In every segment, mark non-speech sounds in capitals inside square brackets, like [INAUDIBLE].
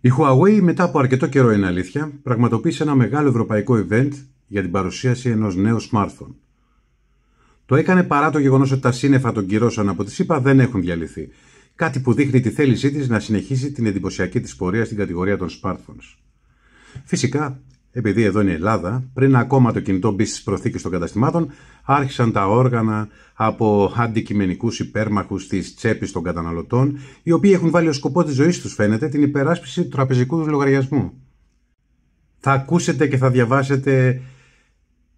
Η Huawei μετά από αρκετό καιρό είναι αλήθεια, πραγματοποίησε ένα μεγάλο ευρωπαϊκό event για την παρουσίαση ενός νέου smartphone. Το έκανε παρά το γεγονός ότι τα σύννεφα των κυρώσεων από τη ΣΥΠΑ δεν έχουν διαλυθεί, κάτι που δείχνει τη θέλησή της να συνεχίσει την εντυπωσιακή της πορεία στην κατηγορία των smartphones. Φυσικά, επειδή εδώ είναι η Ελλάδα, πριν ακόμα το κινητό μπει στις προθήκες των καταστημάτων, άρχισαν τα όργανα από αντικειμενικούς υπέρμαχους της τσέπης των καταναλωτών, οι οποίοι έχουν βάλει ως σκοπό της ζωής τους, φαίνεται, την υπεράσπιση του τραπεζικού λογαριασμού. Θα ακούσετε και θα διαβάσετε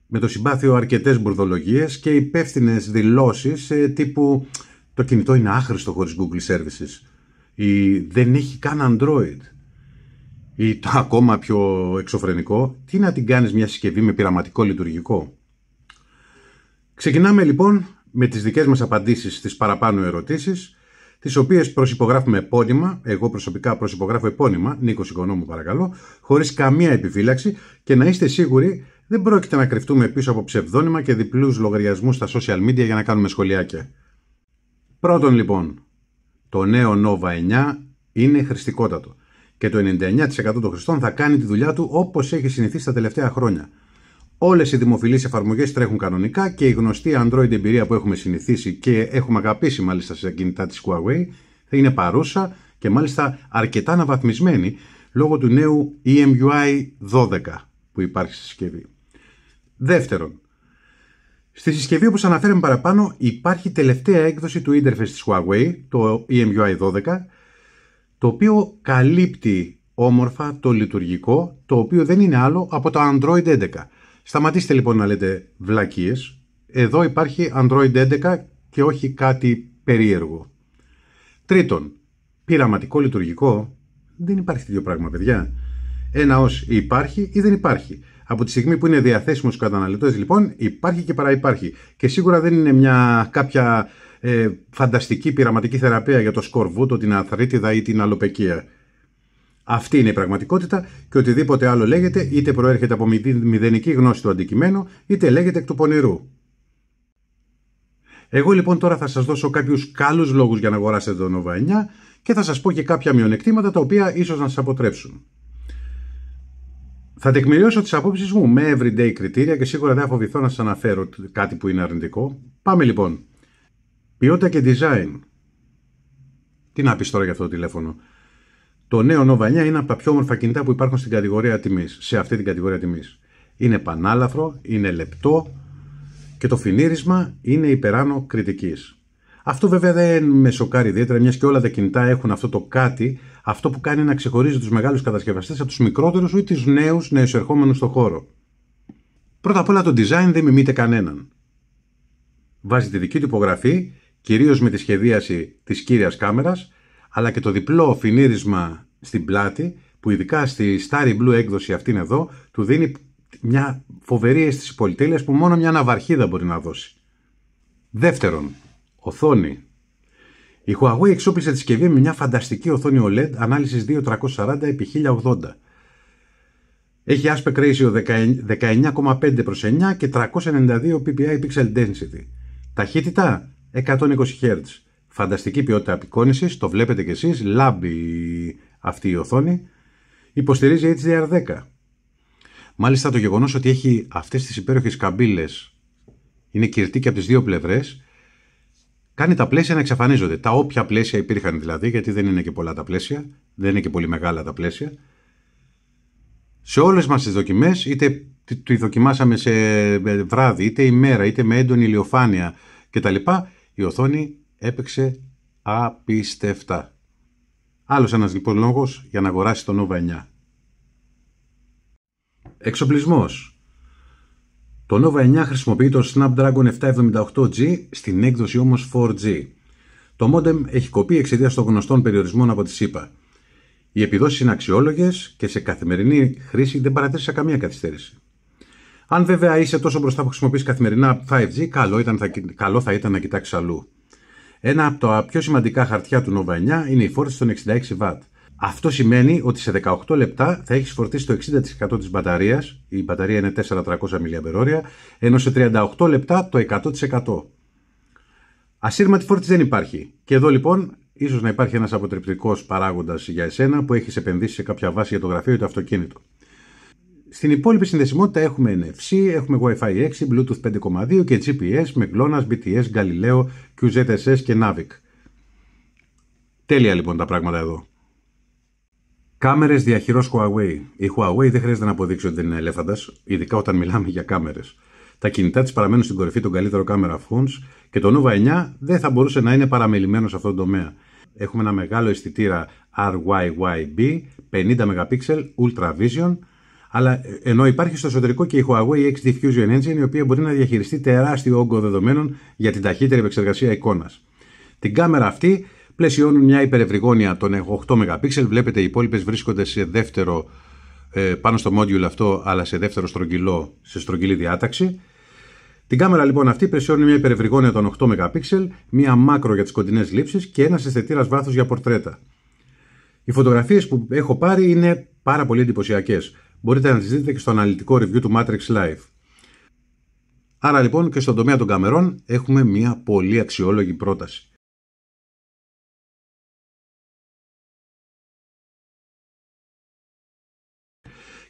με το συμπάθειο αρκετές μπουρδολογίες και υπεύθυνες δηλώσεις ε, τύπου «Το κινητό είναι άχρηστο χωρίς Google Services» ή «Δεν έχει καν Android» ή το ακόμα πιο εξωφρενικό, τι να την κάνεις μια συσκευή με πειραματικό λειτουργικό. Ξεκινάμε λοιπόν με τις δικές μας απαντήσεις στις παραπάνω ερωτήσεις, τις οποίες προσυπογράφουμε επώνυμα, εγώ προσωπικά προσυπογράφω επώνυμα, Νίκος μου παρακαλώ, χωρίς καμία επιφύλαξη και να είστε σίγουροι δεν πρόκειται να κρυφτούμε πίσω από ψευδόνυμα και διπλούς λογαριασμούς στα social media για να κάνουμε σχολιάκια. Πρώτον λοιπόν, το νέο Nova 9 είναι χρηστικότατο και το 99% των χρηστών θα κάνει τη δουλειά του όπως έχει συνηθίσει τα τελευταία χρόνια. Όλες οι δημοφιλείς εφαρμογές τρέχουν κανονικά και η γνωστή Android εμπειρία που έχουμε συνηθίσει και έχουμε αγαπήσει μάλιστα σε κινητά της Huawei είναι παρούσα και μάλιστα αρκετά αναβαθμισμένη λόγω του νέου EMUI 12 που υπάρχει στη συσκευή. Δεύτερον, Στη συσκευή όπως αναφέραμε παραπάνω υπάρχει τελευταία έκδοση του interface της Huawei, το EMUI 12, το οποίο καλύπτει όμορφα το λειτουργικό, το οποίο δεν είναι άλλο από το Android 11. Σταματήστε λοιπόν να λέτε βλακίες. Εδώ υπάρχει Android 11 και όχι κάτι περίεργο. Τρίτον, πειραματικό λειτουργικό. Δεν υπάρχει δύο πράγμα, παιδιά. Ένα ως υπάρχει ή δεν υπάρχει. Από τη στιγμή που είναι διαθέσιμος στου καταναλωτές, λοιπόν, υπάρχει και παραυπάρχει. Και σίγουρα δεν είναι μια κάποια ε, φανταστική πειραματική θεραπεία για το σκορβούτο, την αθρίτιδα ή την αλοπεκία. Αυτή είναι η πραγματικότητα και οτιδήποτε άλλο λέγεται είτε προέρχεται από μηδενική γνώση του αντικειμένου είτε λέγεται εκ του πονηρού. Εγώ λοιπόν τώρα θα σας δώσω κάποιους καλούς λόγους για να αγοράσετε το Nova 9 και θα σας πω και κάποια μειονεκτήματα τα οποία ίσως να σας αποτρέψουν. Θα τεκμηριώσω τις απόψεις μου με everyday κριτήρια και σίγουρα δεν θα φοβηθώ να σας αναφέρω κάτι που είναι αρνητικό. Πάμε λοιπόν. Ποιότητα και design. Τι να πεις τώρα για αυτό το τηλέφωνο. Το νέο Nova 9 είναι από τα πιο όμορφα κινητά που υπάρχουν στην κατηγορία τιμής, σε αυτή την κατηγορία τιμής. Είναι πανάλαφρο, είναι λεπτό και το φινίρισμα είναι υπεράνω κριτικής. Αυτό βέβαια δεν με σοκάρει ιδιαίτερα, μιας και όλα τα κινητά έχουν αυτό το κάτι, αυτό που κάνει να ξεχωρίζει τους μεγάλους κατασκευαστές από τους μικρότερους ή τους νέους νεοεισερχόμενου στον χώρο. Πρώτα απ' όλα το design δεν μιμείται κανέναν. Βάζει τη δική του υπογραφή κυρίως με τη σχεδίαση της κύριας κάμερας, αλλά και το διπλό φινίρισμα στην πλάτη, που ειδικά στη Starry Blue έκδοση αυτήν εδώ, του δίνει μια φοβερή αίσθηση πολυτέλειας που μόνο μια ναυαρχίδα μπορεί να δώσει. Δεύτερον, οθόνη. Η Huawei εξόπλισε τη συσκευή με μια φανταστική οθόνη OLED ανάλυσης 2340x1080. Έχει aspect ratio 19,5 προς 9 και 392 ppi pixel density. Ταχύτητα 120 Hz. Φανταστική ποιότητα απεικόνησης, το βλέπετε κι εσείς, λάμπει αυτή η οθόνη. Υποστηρίζει HDR10. Μάλιστα το γεγονός ότι έχει αυτές τις υπέροχες καμπύλες είναι κυρτή και από τις δύο πλευρές. κάνει τα πλαίσια να εξαφανίζονται. Τα όποια πλαίσια υπήρχαν δηλαδή, γιατί δεν είναι και πολλά τα πλαίσια, δεν είναι και πολύ μεγάλα τα πλαίσια. Σε όλες μας τις δοκιμές, είτε τη δοκιμάσαμε σε ε, βράδυ, είτε ημέρα, είτε με έντονη ηλιοφάνεια κτλ. Η οθόνη έπαιξε απίστευτα. Άλλος ένας λοιπόν λόγος για να αγοράσει το Nova 9. Εξοπλισμός. Το Nova 9 χρησιμοποιεί το Snapdragon 778G, στην έκδοση όμως 4G. Το modem έχει κοπεί εξαιτίας των γνωστών περιορισμών από τη ΣΥΠΑ. Οι επιδόσεις είναι αξιόλογες και σε καθημερινή χρήση δεν παρατήρησα καμία καθυστέρηση. Αν βέβαια είσαι τόσο μπροστά που χρησιμοποιείς καθημερινά 5G, καλό, ήταν, θα, καλό θα ήταν να κοιτάξεις αλλού. Ένα από τα πιο σημαντικά χαρτιά του Nova 9 είναι η φόρτιση των 66 W. Αυτό σημαίνει ότι σε 18 λεπτά θα έχεις φορτίσει το 60% της μπαταρίας, η μπαταρία είναι 4300 mAh, ενώ σε 38 λεπτά το 100%. Ασύρματη φόρτιση δεν υπάρχει. Και εδώ λοιπόν ίσως να υπάρχει ένας αποτρεπτικός παράγοντας για εσένα που έχεις επενδύσει σε κάποια βάση για το γραφείο ή το αυτοκίνητο. Στην υπόλοιπη συνδεσιμότητα έχουμε NFC, έχουμε Wi-Fi 6, Bluetooth 5.2 και GPS με GLONASS, BTS, Galileo, QZSS και Navic. Τέλεια λοιπόν τα πράγματα εδώ. Κάμερες διαχειρός Huawei. Η Huawei δεν χρειάζεται να αποδείξει ότι δεν είναι ελέφαντας, ειδικά όταν μιλάμε για κάμερες. Τα κινητά της παραμένουν στην κορυφή των καλύτερων κάμερα phones και το Nova 9 δεν θα μπορούσε να είναι παραμελημένος σε αυτόν τον τομέα. Έχουμε ένα μεγάλο αισθητήρα RYYB 50 MP Ultra Vision αλλά ε, ενώ υπάρχει στο εσωτερικό και η Huawei X Diffusion Engine, η οποία μπορεί να διαχειριστεί τεράστιο όγκο δεδομένων για την ταχύτερη επεξεργασία εικόνας. Την κάμερα αυτή πλαισιώνουν μια υπερευρυγόνια των 8 MP. Βλέπετε, οι υπόλοιπες βρίσκονται σε δεύτερο, ε, πάνω στο module αυτό, αλλά σε δεύτερο στρογγυλό, σε στρογγυλή διάταξη. Την κάμερα λοιπόν αυτή πλαισιώνει μια υπερευρυγόνια των 8 MP, μια μάκρο για τις κοντινές λήψεις και ένας αισθητήρας βάθο για πορτρέτα. Οι φωτογραφίες που έχω πάρει είναι πάρα πολύ εντυπωσιακές μπορείτε να τις δείτε και στο αναλυτικό review του Matrix Live. Άρα λοιπόν και στον τομέα των καμερών έχουμε μια πολύ αξιόλογη πρόταση.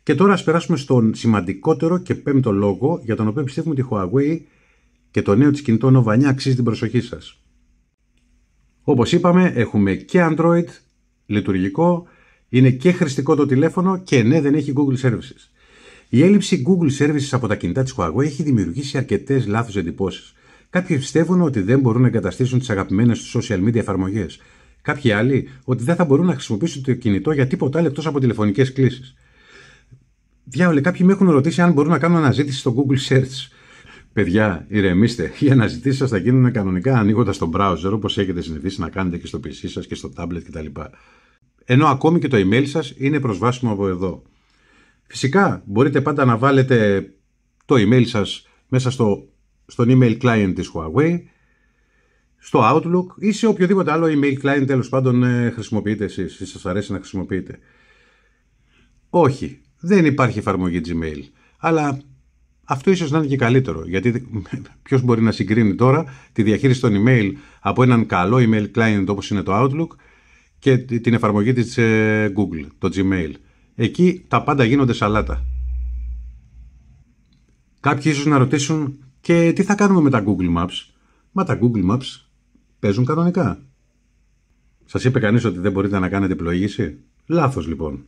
Και τώρα ας περάσουμε στον σημαντικότερο και πέμπτο λόγο για τον οποίο πιστεύουμε ότι η Huawei και το νέο της κινητό Nova 9 αξίζει την προσοχή σας. Όπως είπαμε έχουμε και Android λειτουργικό είναι και χρηστικό το τηλέφωνο και ναι, δεν έχει Google Services. Η έλλειψη Google Services από τα κινητά της Huawei έχει δημιουργήσει αρκετές λάθος εντυπώσεις. Κάποιοι πιστεύουν ότι δεν μπορούν να εγκαταστήσουν τις αγαπημένες τους social media εφαρμογές. Κάποιοι άλλοι ότι δεν θα μπορούν να χρησιμοποιήσουν το κινητό για τίποτα άλλο εκτός από τηλεφωνικές κλήσεις. Διάολε, κάποιοι με έχουν ρωτήσει αν μπορούν να κάνουν αναζήτηση στο Google Search. Παιδιά, ηρεμήστε. Οι αναζητήσεις σας θα γίνουν κανονικά ανοίγοντας τον browser όπως έχετε συνηθίσει να κάνετε και στο PC σας και στο tablet κτλ ενώ ακόμη και το email σας είναι προσβάσιμο από εδώ. Φυσικά μπορείτε πάντα να βάλετε το email σας μέσα στο, στον email client της Huawei, στο Outlook ή σε οποιοδήποτε άλλο email client τέλος πάντων ε, χρησιμοποιείτε εσείς ή σας αρέσει να χρησιμοποιείτε. Όχι, δεν υπάρχει εφαρμογή Gmail, αλλά αυτό ίσως να είναι και καλύτερο, γιατί [LAUGHS] ποιος μπορεί να συγκρίνει τώρα τη διαχείριση των email από έναν καλό email client όπως είναι το Outlook και την εφαρμογή της ε, Google, το Gmail. Εκεί τα πάντα γίνονται σαλάτα. Κάποιοι ίσως να ρωτήσουν και τι θα κάνουμε με τα Google Maps. Μα τα Google Maps παίζουν κανονικά. Σας είπε κανείς ότι δεν μπορείτε να κάνετε πλοήγηση. Λάθος λοιπόν.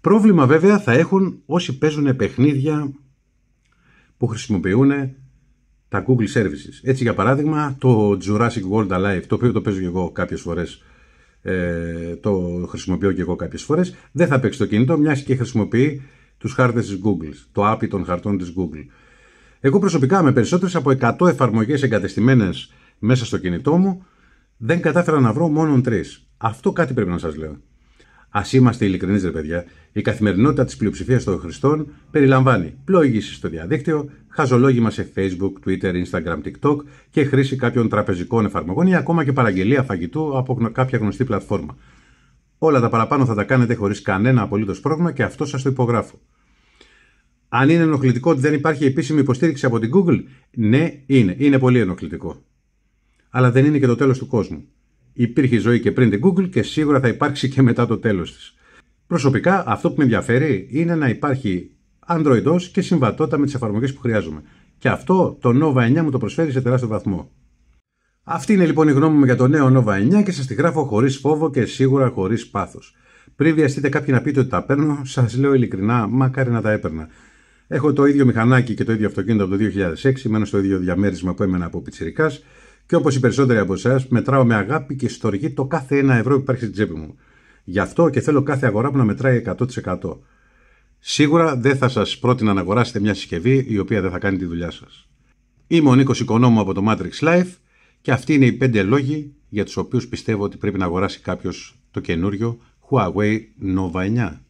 Πρόβλημα βέβαια θα έχουν όσοι παίζουν παιχνίδια που χρησιμοποιούν τα Google Services. Έτσι, για παράδειγμα, το Jurassic World Alive, το οποίο το παίζω και εγώ κάποιες φορές, Ε, το χρησιμοποιώ και εγώ κάποιες φορές, Δεν θα παίξει το κινητό, μιας και χρησιμοποιεί τους χάρτες της Google, το API των χαρτών της Google. Εγώ προσωπικά με περισσότερες από 100 εφαρμογές εγκατεστημένες μέσα στο κινητό μου, δεν κατάφερα να βρω μόνο τρεις. Αυτό κάτι πρέπει να σας λέω. Ας είμαστε ειλικρινείς, ρε παιδιά, η καθημερινότητα της πλειοψηφίας των χρηστών περιλαμβάνει πλόγηση στο διαδίκτυο, χαζολόγημα σε Facebook, Twitter, Instagram, TikTok και χρήση κάποιων τραπεζικών εφαρμογών ή ακόμα και παραγγελία φαγητού από κάποια γνωστή πλατφόρμα. Όλα τα παραπάνω θα τα κάνετε χωρίς κανένα απολύτως πρόβλημα και αυτό σας το υπογράφω. Αν είναι ενοχλητικό ότι δεν υπάρχει επίσημη υποστήριξη από την Google, ναι, είναι. Είναι πολύ ενοχλητικό. Αλλά δεν είναι και το τέλος του κόσμου. Υπήρχε ζωή και πριν την Google και σίγουρα θα υπάρξει και μετά το τέλος της. Προσωπικά αυτό που με ενδιαφέρει είναι να υπάρχει Android και συμβατότητα με τις εφαρμογές που χρειάζομαι. Και αυτό το Nova 9 μου το προσφέρει σε τεράστιο βαθμό. Αυτή είναι λοιπόν η γνώμη μου για το νέο Nova 9 και σας τη γράφω χωρίς φόβο και σίγουρα χωρίς πάθος. Πριν βιαστείτε κάποιοι να πείτε ότι τα παίρνω, σας λέω ειλικρινά, μακάρι να τα έπαιρνα. Έχω το ίδιο μηχανάκι και το ίδιο αυτοκίνητο από το 2006, μένω στο ίδιο διαμέρισμα που έμενα από πιτσιρικάς και όπως οι περισσότεροι από εσάς, μετράω με αγάπη και στοργή το κάθε ένα ευρώ που υπάρχει στην τσέπη μου. Γι' αυτό και θέλω κάθε αγορά που να μετράει 100%. Σίγουρα δεν θα σας πρότεινα να αγοράσετε μια συσκευή η οποία δεν θα κάνει τη δουλειά σας. Είμαι ο Νίκος Οικονόμου από το Matrix Life και αυτοί είναι οι 5 λόγοι για τους οποίους πιστεύω ότι πρέπει να αγοράσει κάποιος το καινούριο Huawei Nova 9.